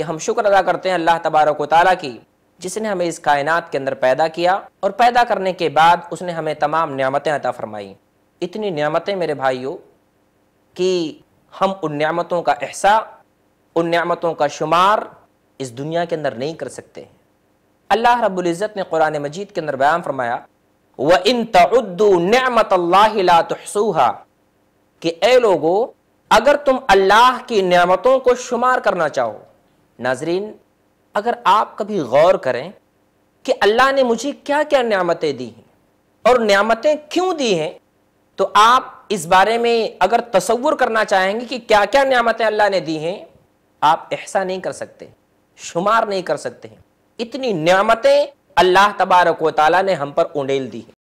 कि हम शुक्र अदा करते हैं अल्लाह तबारक ताली की जिसने हमें इस कायनात के अंदर पैदा किया और पैदा करने के बाद उसने हमें तमाम नियामतें अता फरमाई इतनी नियामतें मेरे भाइयों कि हम उन नियामतों का अहसा उन नियामतों का शुमार इस दुनिया के अंदर नहीं कर सकते अल्लाह रबुल्जत ने कुरान मजीद के अंदर बयान फरमाया व इन तमत तहसूहा कि ए लोगो अगर तुम अल्लाह की नियामतों को शुमार करना चाहो नाजरीन अगर आप कभी गौर करें कि अल्लाह ने मुझे क्या क्या नियामतें दी हैं और नियामतें क्यों दी हैं तो आप इस बारे में अगर तस्वुर करना चाहेंगे कि क्या क्या न्यामतें अल्लाह ने दी हैं आप ऐसा नहीं कर सकते शुमार नहीं कर सकते हैं इतनी नियामतें अल्लाह तबारक वाली ने हम पर उंडेल दी हैं